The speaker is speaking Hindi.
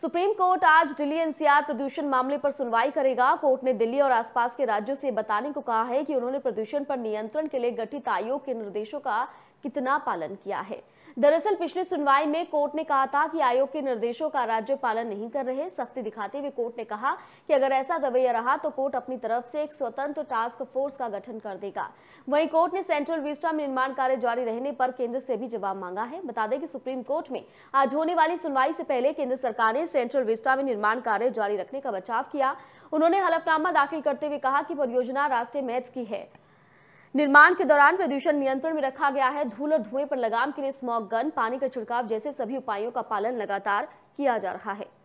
सुप्रीम कोर्ट आज दिल्ली एनसीआर प्रदूषण मामले पर सुनवाई करेगा कोर्ट ने दिल्ली और आसपास के राज्यों से बताने को कहा है कि उन्होंने प्रदूषण पर नियंत्रण के लिए गठित आयोग के निर्देशों का कितना पालन किया है दरअसल पिछली सुनवाई में कोर्ट ने कहा था कि आयोग के निर्देशों का राज्य पालन नहीं कर रहे सख्ती दिखाते हुए कोर्ट ने कहा कि अगर ऐसा रवैया रहा तो कोर्ट अपनी तरफ से एक स्वतंत्र टास्क फोर्स का गठन कर देगा वहीं कोर्ट ने सेंट्रल विस्टा में निर्माण कार्य जारी रहने पर केंद्र से भी जवाब मांगा है बता दें कि सुप्रीम कोर्ट में आज होने वाली सुनवाई से पहले केंद्र सरकार ने सेंट्रल विस्टा में निर्माण कार्य जारी रखने का बचाव किया उन्होंने हलफनामा दाखिल करते हुए कहा कि परियोजना राष्ट्रीय महत्व की है निर्माण के दौरान प्रदूषण नियंत्रण में रखा गया है धूल और धुएं पर लगाम के लिए स्मॉक गन पानी का छिड़काव जैसे सभी उपायों का पालन लगातार किया जा रहा है